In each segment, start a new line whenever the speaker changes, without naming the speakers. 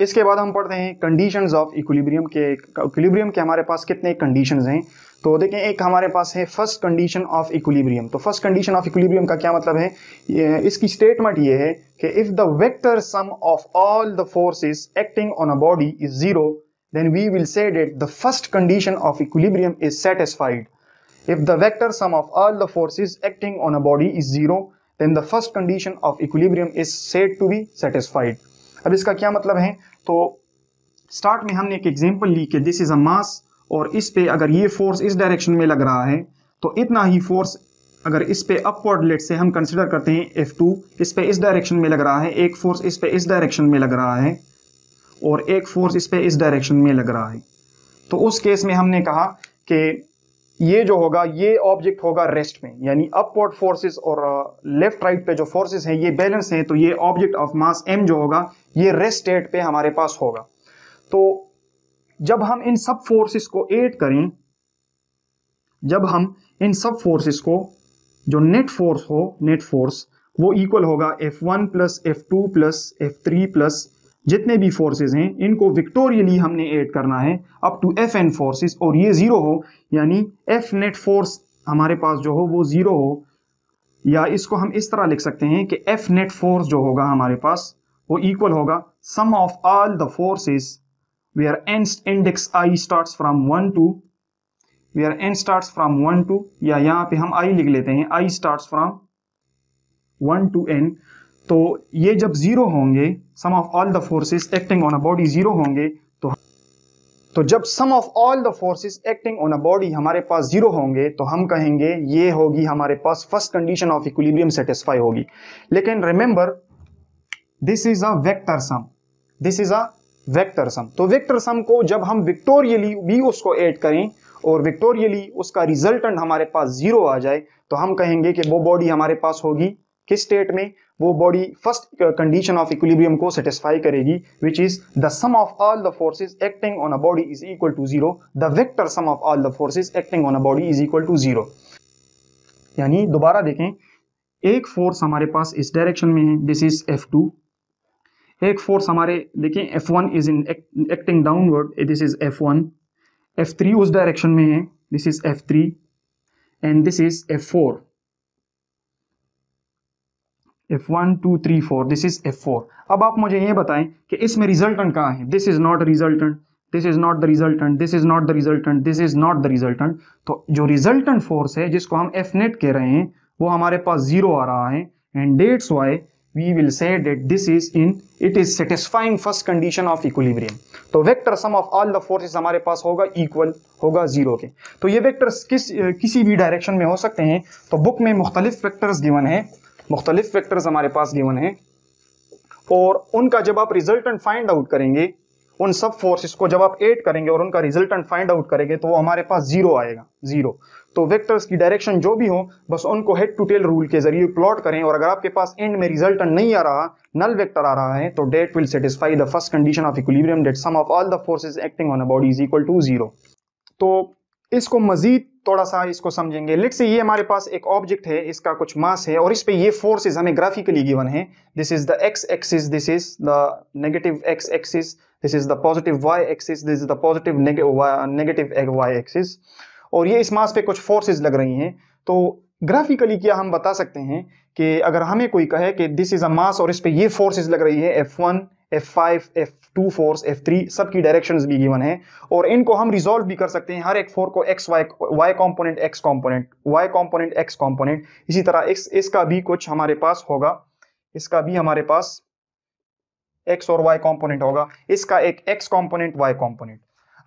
इसके बाद हम पढ़ते हैं कंडीशंस ऑफ इक्विलिब्रियम के इक्विलिब्रियम के हमारे पास कितने कंडीशंस हैं तो देखें एक हमारे पास है फर्स्ट कंडीशन ऑफ इक्विलिब्रियम तो फर्स्ट कंडीशन ऑफ इक्विलिब्रियम का क्या मतलब है इसकी स्टेटमेंट ये है कि if the vector sum of all the forces acting on a body is zero then we will say that the first condition of equilibrium is satisfied if the vector sum of all the forces acting on a body is zero then the first condition of equilibrium is said to be satisfied अब इसका क्या मतलब है तो start में हमने एक example ली कि दिस इज़ अ मास और इस पे अगर ये फोर्स इस डायरेक्शन में लग रहा है तो इतना ही फोर्स अगर इस पे अपवर्ड लेट से हम कंसिडर करते हैं एफ टू इस पे इस डायरेक्शन में लग रहा है एक फोर्स इस पे इस डायरेक्शन में लग रहा है और एक फोर्स इस पे इस डायरेक्शन में लग रहा है तो उस केस में हमने कहा कि ये जो होगा ये ऑब्जेक्ट होगा रेस्ट में यानी अपवर्ड फोर्सेस और लेफ्ट uh, राइट पे जो फोर्सेस हैं ये बैलेंस हैं तो ये ऑब्जेक्ट ऑफ मास एम जो होगा ये रेस्ट स्टेट पे हमारे पास होगा तो जब हम इन सब फोर्सेस को एड करें जब हम इन सब फोर्सेस को जो नेट फोर्स हो नेट फोर्स वो इक्वल होगा F one plus F two plus F three plus जितने भी फोर्सेस हैं इनको विक्टोरियली हमने ऐड करना है up to F N forces और ये ज़ीरो हो यानी एफ नेट फोर्स हमारे पास जो हो वो ज़ीरो हो या इसको हम इस तरह लिख सकते हैं कि एफ नेट फोर्स जो होगा हमारे पास वो इक्वल होगा sum of all the forces are N index I start from one to R N start from one to या यहाँ पे हम आई लिख लेते हैं I start from one to N तो ये जब ज़ीरो होंगे sum of all the forces acting on a body zero होंगे तो तो जब sum of all the forces acting on a body हमारे पास जीरो होंगे तो हम कहेंगे ये होगी हमारे पास first condition of equilibrium satisfy होगी लेकिन remember this is a vector sum this is a vector sum तो वेक्टर सम को जब हम विक्टोरियली भी उसको ऐड करें और विक्टोरियली उसका रिजल्टेंट हमारे पास जीरो आ जाए तो हम कहेंगे कि वो बॉडी हमारे पास होगी किस स्टेट में वो body first condition of equilibrium को सेटिस्फाई करेगी which is the sum of all the forces acting on a body is equal to zero the vector sum of all the forces acting on a body is equal to zero यानी दोबारा देखें एक force हमारे पास इस direction में है this is F two एक force हमारे देखें F one is in acting downward this is F one F three उस डायरेक्शन में है this is F three and this is F four F one two three four this is F four अब आप मुझे ये बताएं कि इसमें रिजल्टेंट कहाँ है this is not resultant this is not the resultant this is not the resultant this is not the resultant तो जो रिजल्टेंट फोर्स है जिसको हम एफ नेट कह रहे हैं वो हमारे पास जीरो आ रहा है and that's why we will say that this is in it is satisfying first condition of equilibrium तो vector sum of all the forces हमारे पास होगा इक्वल होगा जीरो के तो ये वेक्टर्स किस किसी भी डायरेक्शन में हो सकते हैं तो बुक में मुख्तलिफ वेक्टर्स गिवन है मुख्तलिफ फैक्टर्स हमारे पास गिवन हैं और उनका जब आप रिजल्टेंट फाइंड आउट करेंगे उन सब फोर्सेस को जब आप एड करेंगे और उनका रिजल्टेंट फाइंड आउट करेंगे तो वो हमारे पास जीरो आएगा जीरो तो वेक्टर्स की डायरेक्शन जो भी हो बस उनको हेड टू टेल रूल के जरिए प्लॉट करें और अगर आपके पास एंड में रिजल्टेंट नहीं आ रहा नल वेक्टर आ रहा है तो that will satisfy the first condition of equilibrium that sum of all the forces acting on a body is equal to zero तो इसको मजीद थोड़ा सा इसको समझेंगे लेट से ये हमारे पास एक ऑब्जेक्ट है इसका कुछ मास है और इस पे ये फोर्सेस हमें ग्राफिकली गिवन है this is the x axis this is the negative x axis this is the positive y axis this is the positive negative y axis और ये इस मास पे कुछ फोर्सेज लग रही हैं तो ग्राफिकली क्या हम बता सकते हैं कि अगर हमें कोई कहे कि दिस इज अ मास और इस पे ये फोर्सेज लग रही है F one F5, F2 force F3 सब की डायरेक्शंस भी गिवन है और इनको हम रिजोल्व भी कर सकते हैं हर एक फोर को x y y component x component y component x component इसी तरह इस इसका भी कुछ हमारे पास होगा इसका भी हमारे पास एक्स और वाई कॉम्पोनेंट होगा इसका एक एक्स कॉम्पोनेंट वाई कॉम्पोनेंट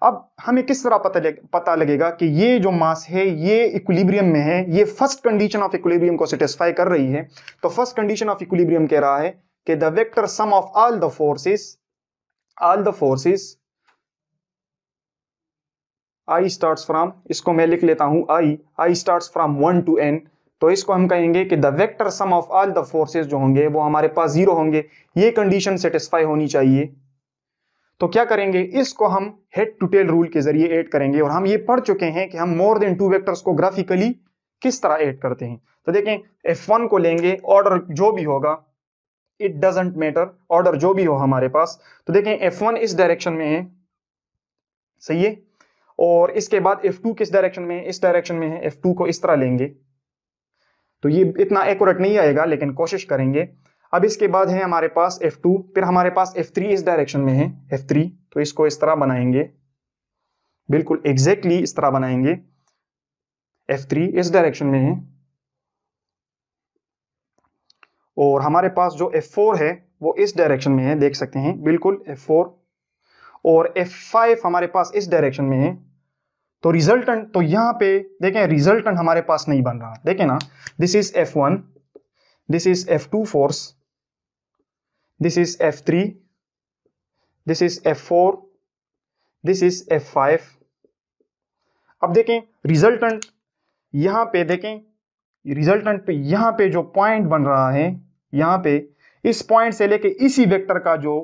अब हमें किस तरह पता लग, पता लगेगा कि ये जो मास है ये इक्विलिब्रियम में है ये फर्स्ट कंडीशन ऑफ इक्विलिब्रियम को सेटिस्फाई कर रही है तो फर्स्ट कंडीशन ऑफ इक्विलिब्रियम कह रहा है कि the vector sum of all the forces all the forces i starts from इसको मैं लिख लेता हूं i i starts from one to N तो इसको हम कहेंगे कि the vector sum of all the forces जो होंगे वो हमारे पास जीरो होंगे ये कंडीशन सेटिस्फाई होनी चाहिए तो क्या करेंगे इसको हम हेड टू टेल रूल के जरिए ऐड करेंगे और हम ये पढ़ चुके हैं कि हम मोर देन टू वेक्टर्स को ग्राफिकली किस तरह ऐड करते हैं तो देखें एफ वन को लेंगे ऑर्डर जो भी होगा इट डजेंट मैटर ऑर्डर जो भी हो हमारे पास तो देखें एफ वन इस डायरेक्शन में है सही है और इसके बाद एफ टू किस डायरेक्शन में है इस डायरेक्शन में है एफ टू को इस तरह लेंगे तो ये इतना एक्यूरेट नहीं आएगा लेकिन कोशिश करेंगे अब इसके बाद है हमारे पास एफ टू फिर हमारे पास एफ थ्री इस डायरेक्शन में है एफ थ्री तो इसको इस तरह बनाएंगे बिल्कुल एग्जैक्टली exactly इस तरह बनाएंगे एफ थ्री इस डायरेक्शन में है और हमारे पास जो F4 है वो इस डायरेक्शन में है देख सकते हैं बिल्कुल F4 और F5 हमारे पास इस डायरेक्शन में है तो रिजल्टेंट तो यहां पे देखें रिजल्टेंट हमारे पास नहीं बन रहा देखें ना this is F1 this is F2 force this is F3 this is F4 this is F5 अब देखें रिजल्टेंट यहां पे देखें रिजल्टेंट पे यहाँ पे जो पॉइंट बन रहा है यहाँ पे इस पॉइंट से लेके इसी वेक्टर का जो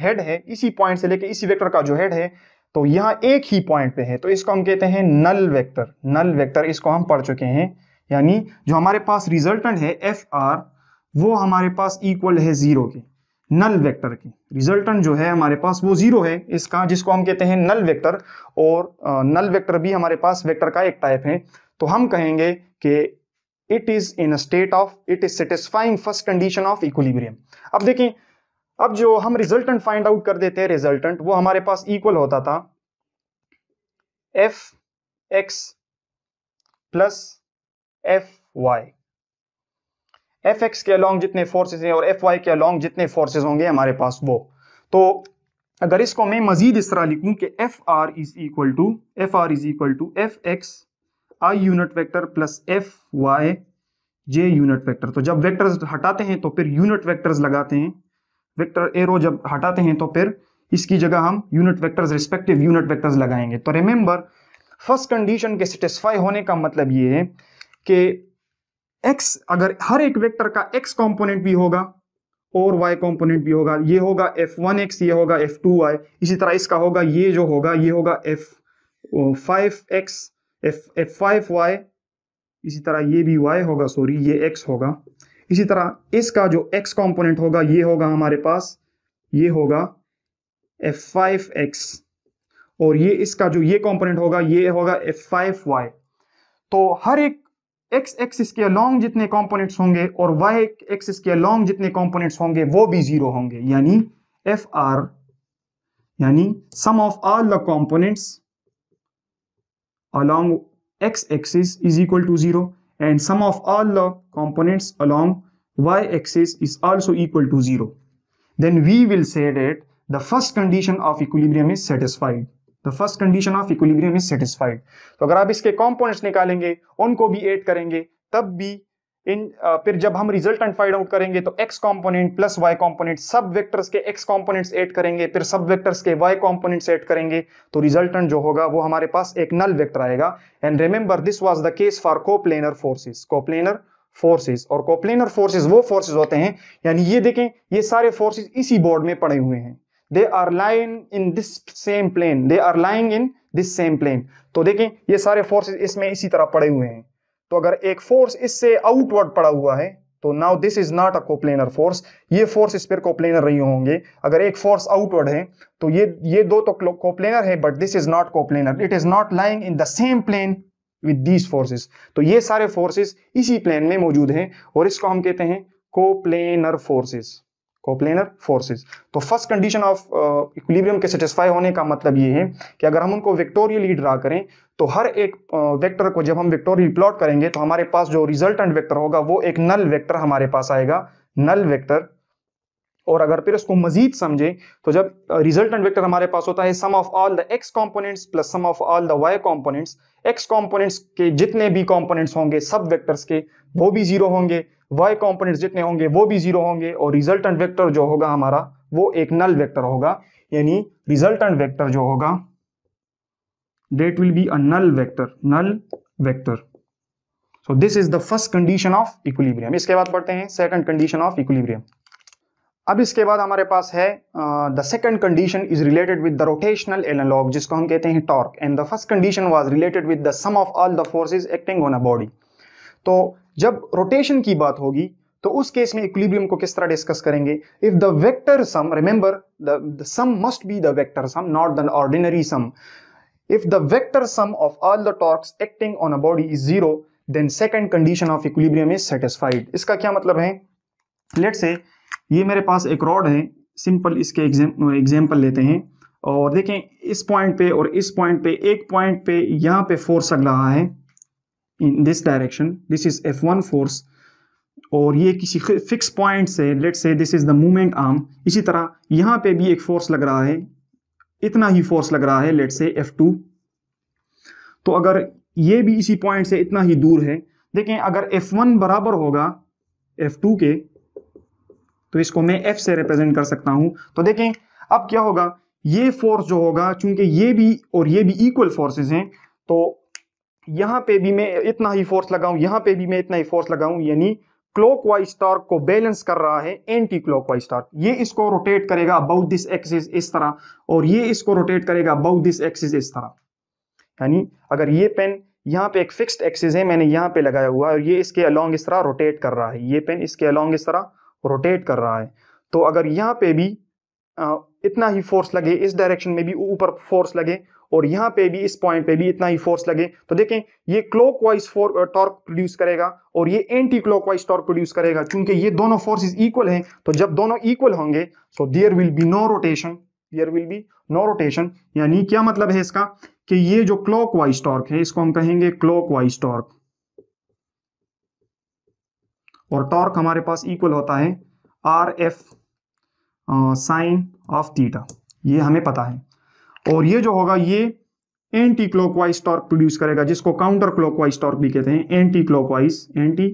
हेड है इसी पॉइंट से लेके इसी वेक्टर का जो हेड है तो यहाँ एक ही पॉइंट पे है तो इसको हम कहते हैं नल वेक्टर नल वेक्टर इसको हम पढ़ चुके हैं यानी जो हमारे पास रिजल्टेंट है एफ आर वो हमारे पास इक्वल है जीरो के नल वेक्टर के रिजल्टेंट जो है हमारे पास वो जीरो है इसका जिसको हम कहते हैं नल वेक्टर और नल वेक्टर भी हमारे पास वेक्टर का एक टाइप है तो हम कहेंगे कि it is in state of it is satisfying first condition of equilibrium अब देखें अब जो हम रिजल्टेंट फाइंड आउट कर देते हैं रिजल्टेंट वो हमारे पास इक्वल होता था F x plus F y F x के अलॉन्ग जितने फोर्सेज हैं और एफ वाई के अलॉन्ग जितने फोर्सेज होंगे हमारे पास वो तो अगर इसको मैं मजीद इस तरह लिखूं कि F R is equal to F R is equal to F x i unit vector plus F y j unit vector तो जब वेक्टर्स हटाते हैं तो फिर यूनिट वेक्टर्स लगाते हैं वेक्टर एरो जब हटाते हैं तो फिर इसकी जगह हम unit vectors respective unit vectors लगाएंगे तो रिमेंबर फर्स्ट कंडीशन के सेटिस्फाई होने का मतलब ये है कि x अगर हर एक वेक्टर का x कंपोनेंट भी होगा और y कंपोनेंट भी होगा ये होगा एफ वन एक्स ये होगा एफ टू वाई इसी तरह इसका होगा ये जो होगा ये होगा F five x F F five y इसी तरह ये भी वाई होगा सॉरी ये एक्स होगा इसी तरह इसका जो एक्स कॉम्पोनेंट होगा ये होगा हमारे पास ये होगा एफ फाइव एक्स और ये इसका जो ये कॉम्पोनेंट होगा ये होगा एफ फाइव वाई तो हर एक एक्स एक्सिस के लॉन्ग जितने कंपोनेंट्स होंगे और वाई एक्सिस के लॉन्ग जितने कंपोनेंट्स होंगे वो भी जीरो होंगे यानी एफ आर यानी sum of all the components along x-axis is equal to 0 and sum of all the components along y-axis is also equal to 0. Then we will say that the first condition of equilibrium is satisfied. The first condition of equilibrium is satisfied. तो अगर आप इसके components निकालेंगे उनको भी add करेंगे तब भी इन फिर जब हम रिजल्टेंट फाइंड आउट करेंगे तो x component plus y component सब वेक्टर्स के एक्स कॉम्पोनेंट्स ऐड करेंगे फिर सब वेक्टर्स के वाई कॉम्पोनेंट्स ऐड करेंगे तो रिजल्टेंट जो होगा वो हमारे पास एक नल वेक्टर आएगा and remember this was the case for coplanar forces coplanar forces और कोप्लेनर फोर्सेज वो फोर्सेज होते हैं यानी ये देखें ये सारे फोर्सेज इसी बोर्ड में पड़े हुए हैं they are lying in this same plane they are lying in this same plane तो देखें ये सारे फोर्सेज इसमें इसी तरह पड़े हुए हैं तो अगर एक फोर्स इससे आउटवर्ड पड़ा हुआ है तो now this is not a coplanar force ये फोर्स इस पर कोप्लेनर नहीं होंगे अगर एक फोर्स आउटवर्ड है तो ये ये दो तो कोप्लेनर है but this is not coplanar it is not lying in the same plane with these forces तो ये सारे फोर्सेस इसी प्लेन में मौजूद हैं और इसको हम कहते हैं कोप्लेनर फोर्सेस कोप्लेनर फोर्सेस तो फर्स्ट कंडीशन ऑफ इक्विलिब्रियम के सेटिस्फाई होने का मतलब ये है कि अगर हम उनको विक्टोरियली ड्रा करें तो हर एक वेक्टर uh, को जब हम वेक्टोरियल प्लॉट करेंगे तो हमारे पास जो रिजल्टेंट वेक्टर होगा वो एक नल वेक्टर हमारे पास आएगा नल वेक्टर और अगर फिर उसको मजीद समझे तो जब रिजल्टेंट uh, वेक्टर हमारे पास होता है sum of all the x components plus sum of all the y components x components के जितने भी कॉम्पोनेंट्स होंगे सब वेक्टर्स के वो भी जीरो होंगे वाई कॉम्पोनेट जितने होंगे वो भी जीरो होंगे और रिजल्टेंट वेक्टर जो होगा हमारा वो एक नल वेक्टर होगा यानी रिजल्टेंट वेक्टर जो होगा that will be a null vector null vector so this is the first condition of equilibrium इसके बाद पढ़ते हैं सेकंड कंडीशन ऑफ इक्विलिब्रियम अब इसके बाद हमारे पास है the second condition is related with the rotational analogue जिसको हम कहते हैं torque and the first condition was related with the sum of all the forces acting on a body तो जब रोटेशन की बात होगी तो उस केस में इक्विलिब्रियम को किस तरह डिस्कस करेंगे if the vector sum remember the sum must be the vector sum not the ordinary sum if the vector sum of all the torques acting on a body is zero then second condition of equilibrium is satisfied इसका क्या मतलब है late से ये मेरे पास एक rod है simple इसके एग्जाम्पल लेते हैं और देखें इस पॉइंट पे और इस पॉइंट पे एक पॉइंट पे यहाँ पे फोर्स लग रहा है in this direction this is F one force और ये किसी फिक्स पॉइंट से let say this is the movement arm इसी तरह यहां पे भी एक फोर्स लग रहा है इतना ही फोर्स लग रहा है लेट से एफ टू तो अगर ये भी इसी पॉइंट से इतना ही दूर है देखें अगर एफ वन बराबर होगा एफ टू के तो इसको मैं एफ से रिप्रेजेंट कर सकता हूं तो देखें अब क्या होगा ये फोर्स जो होगा चूंकि ये भी और ये भी इक्वल फोर्सेस हैं तो यहां पे भी मैं इतना ही फोर्स लगाऊं यहाँ पे भी मैं इतना ही फोर्स लगाऊं यानी क्लॉक वाइज टॉर्क को बैलेंस कर रहा है एंटी क्लॉक वाइज टॉर्क ये इसको रोटेट करेगा अबाउट दिस एक्सिस इस तरह और ये इसको रोटेट करेगा अबाउट दिस एक्सिस इस तरह यानी अगर ये पेन यहाँ पे एक फिक्स्ड एक्सिस है मैंने यहाँ पे लगाया हुआ है और ये इसके अलॉन्ग इस तरह रोटेट कर रहा है ये पेन इसके अलॉन्ग इस तरह रोटेट कर रहा है तो अगर यहाँ पे भी इतना ही फोर्स लगे इस डायरेक्शन में भी ऊपर फोर्स लगे और यहां पे भी इस पॉइंट पे भी इतना ही फोर्स लगे तो देखें ये क्लॉक वाइज टॉर्क प्रोड्यूस करेगा और ये clock wise torque produce करेगा क्योंकि ये दोनों फोर्सेज इक्वल हैं तो जब दोनों इक्वल होंगे so there will be no rotation there will be no rotation यानी क्या मतलब है इसका कि ये जो क्लॉक वाइज टॉर्क है इसको हम कहेंगे क्लॉक वाइज टॉर्क और टॉर्क हमारे पास इक्वल होता है r F sine of theta ये हमें पता है और ये जो होगा ये एंटी क्लॉकवाइज टॉर्क प्रोड्यूस करेगा जिसको काउंटर क्लॉकवाइज टॉर्क भी कहते हैं anticlockwise anti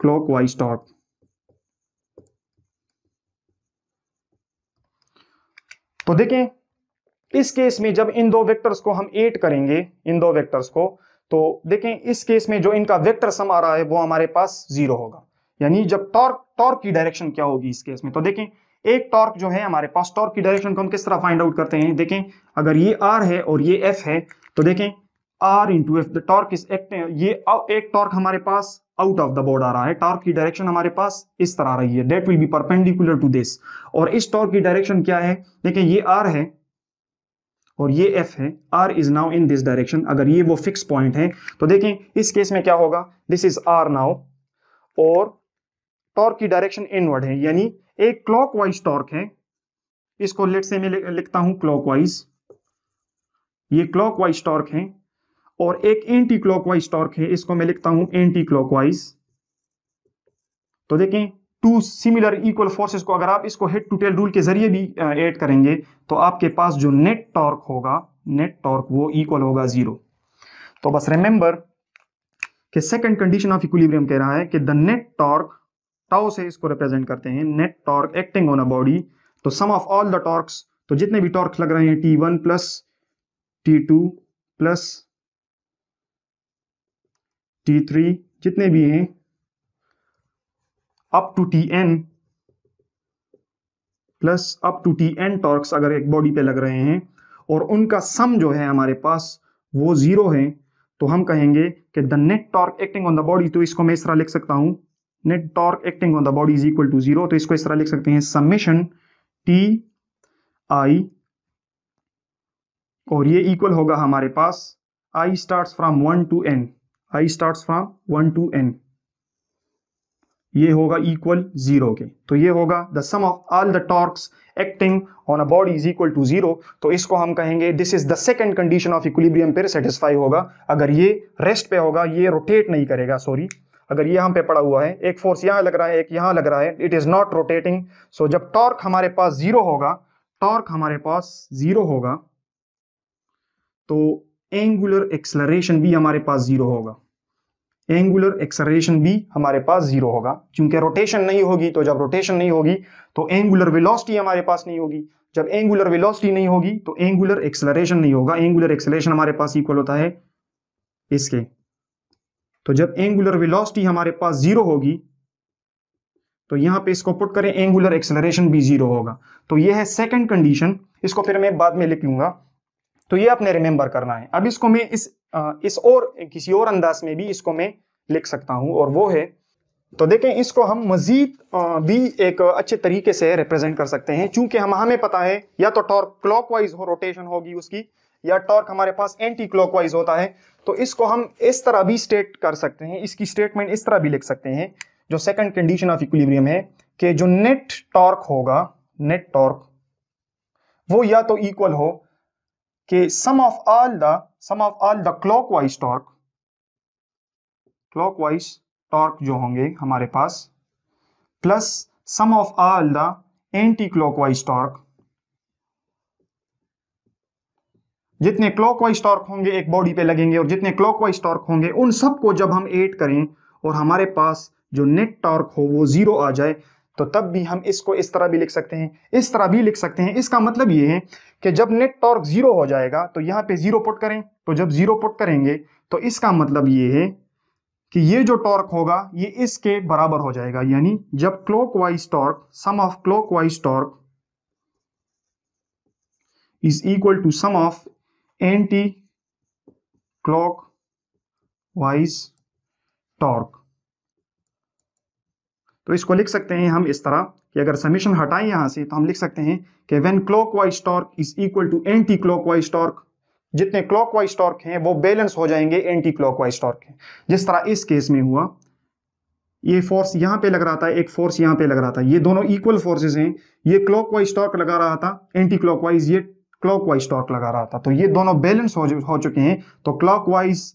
clockwise torque तो देखें इस केस में जब इन दो वेक्टर्स को हम एड करेंगे इन दो वेक्टर्स को तो देखें इस केस में जो इनका वेक्टर सम आ रहा है वो हमारे पास जीरो होगा यानी जब टॉर्क टॉर्क की डायरेक्शन क्या होगी इस केस में तो देखें एक टॉर्क जो है हमारे पास टॉर्क की डायरेक्शन को हम किस तरह फाइंड आउट करते हैं देखें अगर ये आर है और ये एफ है तो देखें r into F the torque is act ये एक टॉर्क हमारे पास आउट ऑफ द बोर्ड आ रहा है टॉर्क की डायरेक्शन हमारे पास इस तरह आ रही है that will be perpendicular to this और इस टॉर्क की डायरेक्शन क्या है देखें ये आर है और ये एफ है r is now in this direction अगर ये वो फिक्स पॉइंट है तो देखें इस केस में क्या होगा दिस इज आर नाउ और टॉर्क की डायरेक्शन इनवर्ड है यानी एक क्लॉक वाइज टॉर्क है इसको लेट से मैं लिखता हूं क्लॉक वाइज ये क्लॉक वाइज टॉर्क है और एक एंटी क्लॉक वाइज टॉर्क है इसको मैं लिखता हूं एंटी क्लॉक वाइज तो देखें टू सिमिलर इक्वल फोर्सेस को अगर आप इसको हेड टू टेल रूल के जरिए भी ऐड करेंगे तो आपके पास जो नेट टॉर्क होगा नेट टॉर्क वो इक्वल होगा जीरो तो बस रिमेंबर कि सेकंड कंडीशन ऑफ इक्विलिब्रियम कह रहा है कि द नेट टॉर्क टाओ से इसको रिप्रेजेंट करते हैं net torque acting on a body तो sum of all the torques तो जितने भी टॉर्क लग रहे हैं T one plus T two plus T three जितने भी हैं up to T n plus up to T n torques अगर एक बॉडी पे लग रहे हैं और उनका सम जो है हमारे पास वो जीरो है तो हम कहेंगे कि the net torque acting on the body तो इसको मैं इस तरह लिख सकता हूं net torque acting on the body is equal to zero तो इसको इस तरह लिख सकते हैं समेशन टी आई और ये इक्वल होगा हमारे पास i start from one to n i start from one to n ये होगा इक्वल जीरो के तो ये होगा the sum of all the torques acting on a body is equal to zero तो इसको हम कहेंगे this is the second condition of equilibrium पर सेटिस्फाई होगा अगर ये रेस्ट पे होगा ये रोटेट नहीं करेगा सॉरी अगर ये हम पे पड़ा हुआ है एक फोर्स यहाँ लग रहा है एक यहाँ लग रहा है it is not rotating so जब टॉर्क हमारे पास जीरो होगा टॉर्क हमारे पास जीरो होगा तो एंगुलर एक्सलरेशन भी हमारे पास जीरो होगा एंगुलर एक्सलरेशन भी हमारे पास जीरो होगा क्योंकि रोटेशन नहीं होगी तो जब रोटेशन नहीं होगी तो एंगुलर वेलोसिटी हमारे पास नहीं होगी जब एंगुलर वेलोसिटी नहीं होगी तो एंगुलर एक्सलरेशन नहीं होगा एंगुलर एक्सलरेशन हमारे पास इक्वल होता है इसके तो जब एंगुलर वेलोसिटी हमारे पास जीरो होगी तो यहां पे इसको पुट करें एंगुलर एक्सेलरेशन भी जीरो होगा तो ये है सेकंड कंडीशन इसको फिर मैं बाद में लिख लूंगा तो ये आपने रिमेंबर करना है अब इसको मैं इस इस और किसी और अंदाज में भी इसको मैं लिख सकता हूं और वो है तो देखें इसको हम मजीद भी एक अच्छे तरीके से रिप्रेजेंट कर सकते हैं क्योंकि हम हमें पता है या तो टॉर्क क्लॉकवाइज हो रोटेशन होगी उसकी या टॉर्क हमारे पास एंटी क्लॉकवाइज होता है तो इसको हम इस तरह भी स्टेट कर सकते हैं इसकी स्टेटमेंट इस तरह भी लिख सकते हैं जो सेकंड कंडीशन ऑफ इक्विलिब्रियम है कि जो नेट टॉर्क होगा नेट टॉर्क वो या तो इक्वल हो कि sum of all the sum of all the clockwise torque clockwise torque जो होंगे हमारे पास plus sum of all the anti clockwise torque जितने क्लॉकवाइज टॉर्क होंगे एक बॉडी पे लगेंगे और जितने क्लॉकवाइज टॉर्क होंगे उन सबको जब हम एड करें और हमारे पास जो नेट टॉर्क हो वो जीरो आ जाए तो तब भी हम इसको इस तरह भी लिख सकते हैं इस तरह भी लिख सकते हैं इसका मतलब ये है कि जब नेट टॉर्क जीरो हो जाएगा तो यहाँ पे जीरो पुट करें तो जब जीरो पुट करेंगे तो इसका मतलब ये है कि ये जो टॉर्क होगा ये इसके बराबर हो जाएगा यानी जब wise torque sum of wise torque is equal to sum of clock wise torque तो इसको लिख सकते हैं हम इस तरह कि अगर समीशन हटाएं यहां से तो हम लिख सकते हैं कि when clock wise torque is equal to clock wise torque जितने क्लॉक वाइज टॉर्क हैं वो बैलेंस हो जाएंगे एंटी क्लॉक वाइज टॉर्क के जिस तरह इस केस में हुआ ये फोर्स यहां पे लग रहा था एक फोर्स यहां पे लग रहा था ये दोनों इक्वल फोर्सेस हैं ये क्लॉक वाइज टॉर्क लगा रहा था एंटी क्लॉक वाइज ये क्लॉकवाइज टॉर्क लगा रहा था तो ये दोनों बैलेंस हो, हो चुके हैं तो क्लॉकवाइज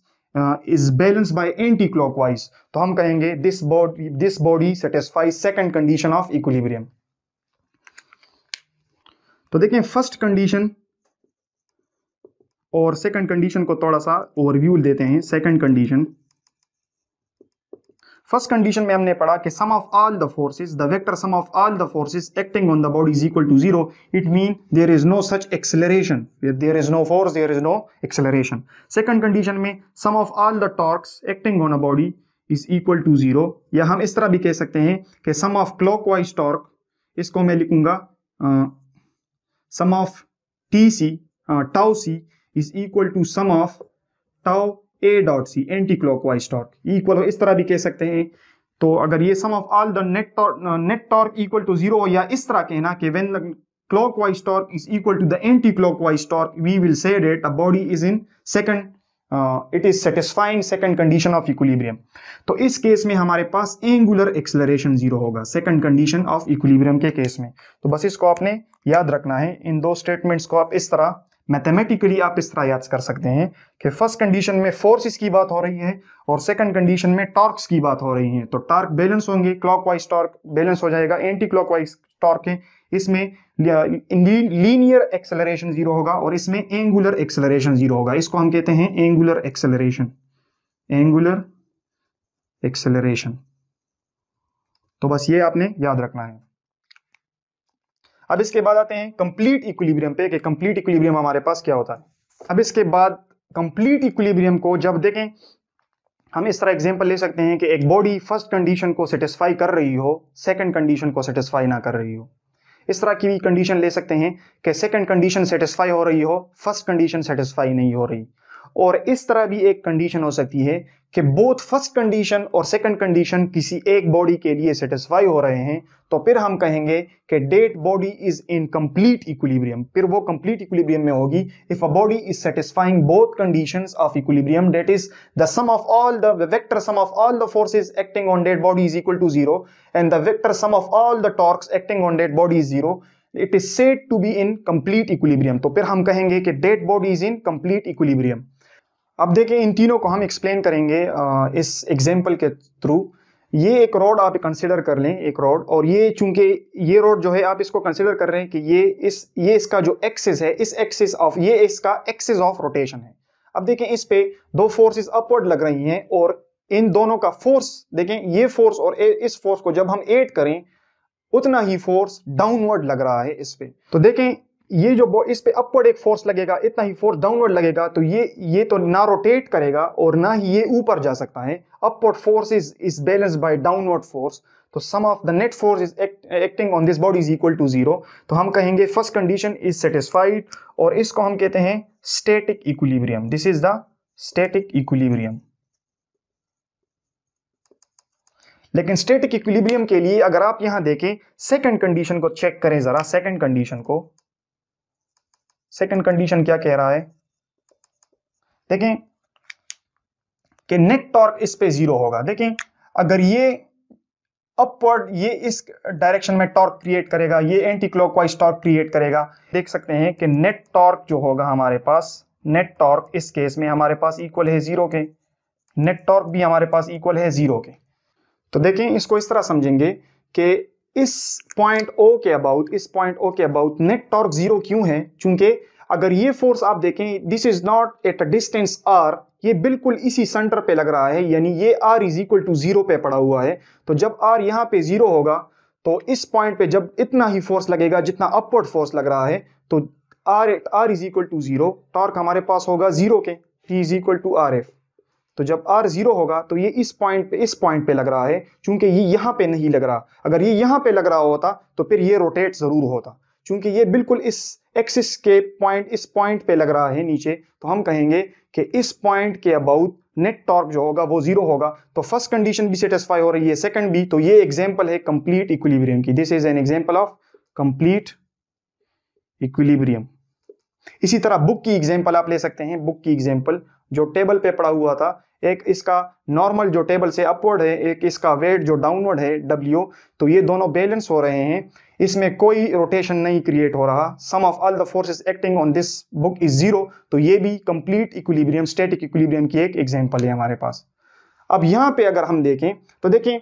इज बैलेंस बाय एंटी क्लॉकवाइज तो हम कहेंगे this body this body satisfy second condition of equilibrium तो देखें फर्स्ट कंडीशन और सेकंड कंडीशन को थोड़ा सा ओवरव्यू देते हैं सेकंड कंडीशन फर्स्ट कंडीशन में हमने पढ़ा कि sum of all the forces the vector sum of all the forces acting on the body is equal to zero it mean there is no such acceleration there is no force there is no acceleration second condition में sum of all the torques acting on a body is equal to zero या हम इस तरह भी कह सकते हैं कि सम ऑफ क्लॉक टॉर्क इसको मैं लिखूंगा sum of T C tau C is equal to sum of tau A dot C clock wise torque equal इस तरह भी कह सकते हैं तो अगर ये sum of all the net net torque equal to zero या इस तरह कहना कि when clock wise torque is equal to the clock wise torque we will say that a body is in second it is satisfying second condition of equilibrium तो इस case में हमारे पास एंगुलर एक्सलरेशन जीरो होगा second condition of equilibrium के case में तो बस इसको आपने याद रखना है इन दो स्टेटमेंट्स को आप इस तरह मैथमेटिकली आप इस तरह याद कर सकते हैं कि फर्स्ट कंडीशन में फोर्सेस की बात हो रही है और सेकंड कंडीशन में टॉर्क्स की बात हो रही है तो टॉर्क बैलेंस होंगे क्लॉकवाइज टॉर्क बैलेंस हो जाएगा एंटी क्लॉकवाइज टॉर्क है इसमें लीनियर एक्सेलरेशन जीरो होगा और इसमें एंगुलर एक्सेलरेशन जीरो होगा इसको हम कहते हैं एंगुलर एक्सेलरेशन एंगुलर एक्सेलरेशन तो बस ये आपने याद रखना है अब इसके बाद आते हैं कंप्लीट इक्विलिब्रियम पे कि कंप्लीट इक्विलिब्रियम हमारे पास क्या होता है अब इसके बाद कंप्लीट इक्विलिब्रियम को जब देखें हम इस तरह एग्जाम्पल ले सकते हैं कि एक बॉडी फर्स्ट कंडीशन को सेटिस्फाई कर रही हो सेकंड कंडीशन को सेटिस्फाई ना कर रही हो इस तरह की भी कंडीशन ले सकते हैं कि सेकंड कंडीशन सेटिस्फाई हो रही हो फर्स्ट कंडीशन सेटिस्फाई नहीं हो रही और इस तरह भी एक कंडीशन हो सकती है कि बोथ फर्स्ट कंडीशन और सेकंड कंडीशन किसी एक बॉडी के लिए सेटिस्फाई हो रहे हैं तो फिर हम कहेंगे कि that body is in complete equilibrium फिर वो कंप्लीट इक्विलिब्रियम में होगी if a body is satisfying both conditions of equilibrium that is the sum of all the vector sum of all the forces acting on that body is equal to zero and the vector sum of all the torques acting on that body is zero it is said to be in complete equilibrium तो फिर हम कहेंगे कि that body is in complete equilibrium अब देखें इन तीनों को हम एक्सप्लेन करेंगे इस एग्जाम्पल के थ्रू ये एक रोड आप कंसिडर कर लें एक रोड और ये चूंकि ये रोड जो है आप इसको कंसिडर कर रहे हैं कि ये इस ये इसका जो एक्सिस है इस एक्सिस ऑफ ये इसका एक्सिस ऑफ रोटेशन है अब देखें इस पे दो फोर्सेस अपवर्ड लग रही हैं और इन दोनों का फोर्स देखें ये फोर्स और इस फोर्स को जब हम एड करें उतना ही फोर्स डाउनवर्ड लग रहा है इस पे तो देखें ये जो इस पे अपवर्ड एक फोर्स लगेगा इतना ही फोर्स डाउनवर्ड लगेगा तो ये ये तो ना रोटेट करेगा और ना ही ये ऊपर जा सकता है upward force is, is balanced by downward force तो sum of the net force is acting on this body is equal to zero तो हम कहेंगे फर्स्ट कंडीशन इज सेटिस्फाइड और इसको हम कहते हैं static equilibrium this is the static equilibrium लेकिन स्टेटिक इक्विलिब्रियम के लिए अगर आप यहां देखें सेकंड कंडीशन को चेक करें जरा सेकंड कंडीशन को सेकंड कंडीशन क्या कह रहा है देखें कि नेट टॉर्क इस पे जीरो होगा देखें अगर ये अपवर्ड ये इस डायरेक्शन में टॉर्क क्रिएट करेगा ये एंटी क्लॉकवाइज टॉर्क क्रिएट करेगा देख सकते हैं कि नेट टॉर्क जो होगा हमारे पास नेट टॉर्क इस केस में हमारे पास इक्वल है जीरो के नेट टॉर्क भी हमारे पास इक्वल है जीरो के तो देखें इसको इस तरह समझेंगे कि इस पॉइंट ओ के अबाउट इस पॉइंट ओ के अबाउट नेट टॉर्क जीरो क्यों है चूंकि अगर ये फोर्स आप देखें this is not at a distance r ये बिल्कुल इसी सेंटर पे लग रहा है यानी ये r is equal to zero पे पड़ा हुआ है तो जब आर यहाँ पे जीरो होगा तो इस पॉइंट पे जब इतना ही फोर्स लगेगा जितना अपवर्ड फोर्स लग रहा है तो r at r is equal to zero torque हमारे पास होगा जीरो के T is equal to r F तो जब आर जीरो होगा तो ये इस पॉइंट पे इस पॉइंट पे लग रहा है क्योंकि ये यहाँ पे नहीं लग रहा अगर ये यहाँ पे लग रहा होता तो फिर ये रोटेट ज़रूर होता चूंकि ये बिल्कुल इस एक्सिस के पॉइंट इस पॉइंट पे लग रहा है नीचे तो हम कहेंगे कि इस पॉइंट के अबाउट नेट टॉर्क जो होगा वो जीरो होगा तो फर्स्ट कंडीशन भी सेटिस्फाई हो रही है सेकंड भी तो ये एग्जांपल है कंप्लीट इक्विलिब्रियम की this is an example of complete equilibrium इसी तरह बुक की एग्जांपल आप ले सकते हैं बुक की एग्जांपल जो टेबल पे पड़ा हुआ था एक इसका नॉर्मल जो टेबल से अपवर्ड है एक इसका वेट जो डाउनवर्ड है डब्ल्यू तो ये दोनों बैलेंस हो रहे हैं इसमें कोई रोटेशन नहीं क्रिएट हो रहा sum of all the forces acting on this book is zero तो ये भी कंप्लीट इक्विलिब्रियम स्टेटिक इक्विलिब्रियम की एक एग्जाम्पल है हमारे पास अब यहां पे अगर हम देखें तो देखें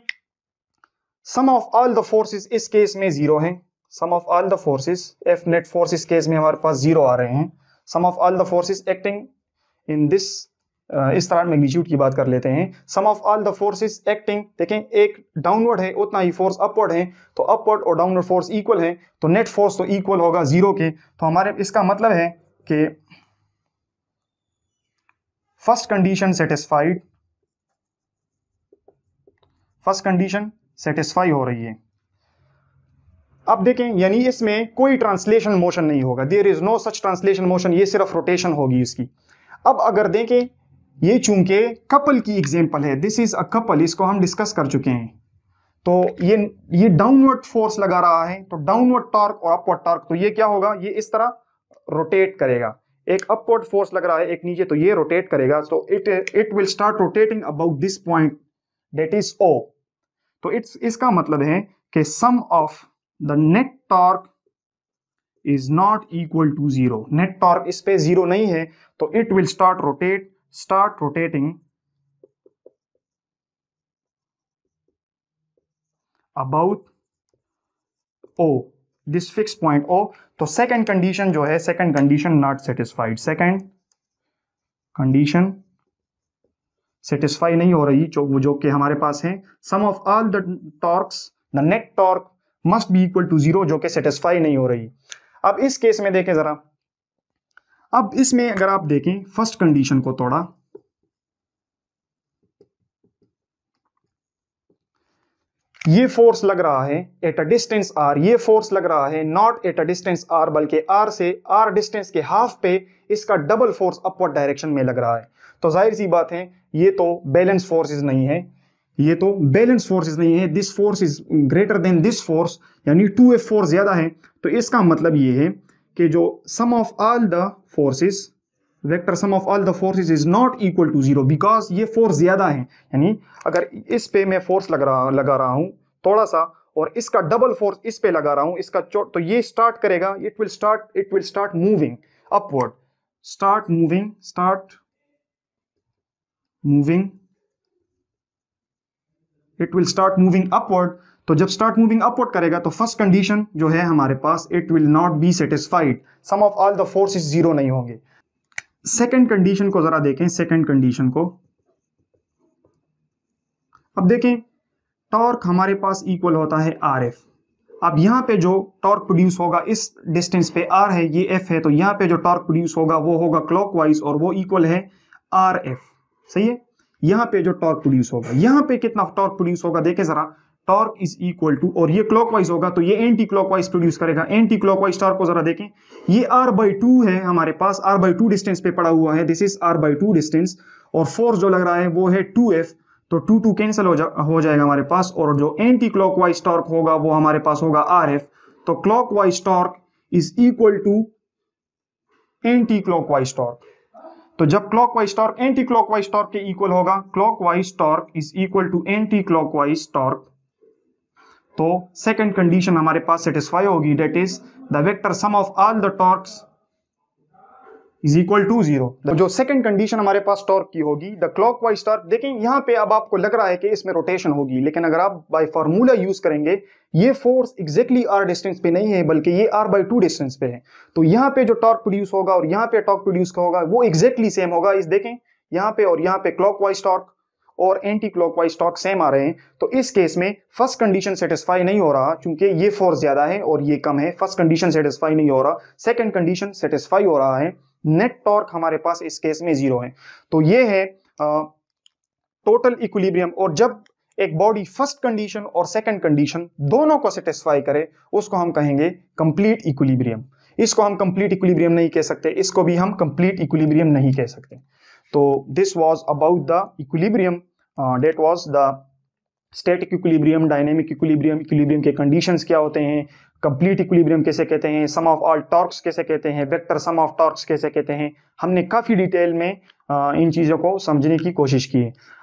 sum of all the forces इस केस में जीरो है sum of all the forces F net forces case में हमारे पास जीरो आ रहे हैं sum of all the forces acting in this इस तरह मैग्नीट्यूड की बात कर लेते हैं sum of all the forces acting देखें एक डाउनवर्ड है उतना ही फोर्स अपवर्ड है तो अपवर्ड और डाउनवर्ड फोर्स इक्वल है तो नेट फोर्स तो इक्वल होगा जीरो के तो हमारे इसका मतलब है कि first condition satisfied first condition satisfy हो रही है अब देखें यानी इसमें कोई ट्रांसलेशन मोशन नहीं होगा there is no such translation motion ये सिर्फ रोटेशन होगी इसकी अब अगर देखें ये चूंकि कपल की एग्जाम्पल है दिस इज अ कपल इसको हम डिस्कस कर चुके हैं तो ये ये डाउनवर्ड फोर्स लगा रहा है तो डाउनवर्ड टॉर्क और अपवर्ड टॉर्क तो ये क्या होगा ये इस तरह रोटेट करेगा एक अपवर्ड फोर्स लग रहा है एक नीचे तो ये रोटेट करेगा तो it it will start rotating about this point that is O तो इट्स इसका मतलब है कि sum of the net torque is not equal to zero net torque इस पे जीरो नहीं है तो it will start rotate start rotating about O this fix point O तो second कंडीशन जो है second condition not satisfied Second condition satisfy नहीं हो रही जो जो कि हमारे पास है sum of all the torques, the net torque must be equal to zero जो कि satisfy नहीं हो रही अब इस केस में देखें जरा अब इसमें अगर आप देखें फर्स्ट कंडीशन को तोड़ा ये फोर्स लग रहा है एट अ डिस्टेंस आर ये फोर्स लग रहा है not at a distance r बल्कि आर से आर डिस्टेंस के हाफ पे इसका डबल फोर्स अपवर्ड डायरेक्शन में लग रहा है तो जाहिर सी बात है ये तो बैलेंस फोर्सेस नहीं है ये तो बैलेंस फोर्सेस नहीं है this force is greater than this force यानी टू एफ फोर्स ज्यादा है तो इसका मतलब ये है कि जो sum of all the forces vector sum of all the forces is not equal to zero because ये फोर्स ज़्यादा है यानी अगर इस पे मैं फोर्स लग रहा लगा रहा हूँ थोड़ा सा और इसका डबल फोर्स इस पे लगा रहा हूँ इसका तो ये स्टार्ट करेगा it will start it will start moving upward start moving start moving it will start moving upward तो जब स्टार्ट मूविंग अपवर्ड करेगा तो फर्स्ट कंडीशन जो है हमारे पास it will not be satisfied sum of all the forces zero नहीं होंगे सेकंड कंडीशन को जरा देखें सेकंड कंडीशन को अब देखें टॉर्क हमारे पास इक्वल होता है आर एफ अब यहां पे जो टॉर्क प्रोड्यूस होगा इस डिस्टेंस पे आर है ये एफ है तो यहां पे जो टॉर्क प्रोड्यूस होगा वो होगा क्लॉकवाइज और वो इक्वल है आर एफ सही है यहां पे जो टॉर्क प्रोड्यूस होगा यहां पे कितना टॉर्क प्रोड्यूस होगा देखें जरा टॉर्क इज इक्वल टू और ये क्लॉकवाइज होगा तो ये एंटी क्लॉकवाइज प्रोड्यूस करेगा एंटी क्लॉकवाइज टॉर्क को जरा देखें ये आर बाई टू है हमारे पास आर बाई टू डिस्टेंस पे पड़ा हुआ है this is r by two distance और फोर्स जो लग रहा है वो है टू एफ तो टू टू कैंसिल हो, जा, हो जाएगा हमारे पास और जो एंटी क्लॉकवाइज टॉर्क होगा वो हमारे पास होगा आर एफ तो clockwise torque is equal to anti clockwise torque तो जब clockwise torque anti clockwise torque के इक्वल होगा clockwise torque is equal to anti clockwise torque तो सेकंड कंडीशन हमारे पास सेटिस्फाई होगी that is the vector sum of all the torques is equal to zero जो second condition हमारे पास torque की होगी द क्लॉक वाइज टॉर्क देखें यहां पे अब आपको लग रहा है कि इसमें रोटेशन होगी लेकिन अगर आप बाय फॉर्मूला यूज करेंगे ये फोर्स एग्जैक्टली आर डिस्टेंस पे नहीं है बल्कि ये आर बाई टू डिस्टेंस पे है तो यहां पे जो टॉर्क प्रोड्यूस होगा और यहां पे टॉर्क प्रोड्यूस होगा वो एग्जैक्टली सेम होगा इस देखें यहां पे और यहां पे क्लॉक वाइज टॉर्क और एंटी क्लॉकवाइज स्टॉक सेम आ रहे हैं तो इस केस में फर्स्ट कंडीशन सेटिस्फाई नहीं हो रहा क्योंकि ये फोर्स ज्यादा है और ये कम है फर्स्ट कंडीशन सेटिस्फाई नहीं हो रहा सेकंड कंडीशन सेटिस्फाई हो रहा है नेट टॉर्क हमारे पास इस केस में जीरो है तो ये है आ, टोटल इक्विलिब्रियम और जब एक बॉडी फर्स्ट कंडीशन और सेकंड कंडीशन दोनों को सेटिस्फाई करे उसको हम कहेंगे कंप्लीट इक्विलिब्रियम इसको हम कंप्लीट इक्विलिब्रियम नहीं कह सकते इसको भी हम कंप्लीट इक्विलिब्रियम नहीं कह सकते तो this was about the equilibrium that was the static equilibrium dynamic equilibrium equilibrium के कंडीशन क्या होते हैं कंप्लीट इक्विलिब्रियम कैसे कहते हैं सम ऑफ ऑल टॉर्क्स कैसे कहते हैं वेक्टर सम ऑफ टॉर्क्स कैसे कहते हैं हमने काफ़ी डिटेल में uh, इन चीज़ों को समझने की कोशिश की है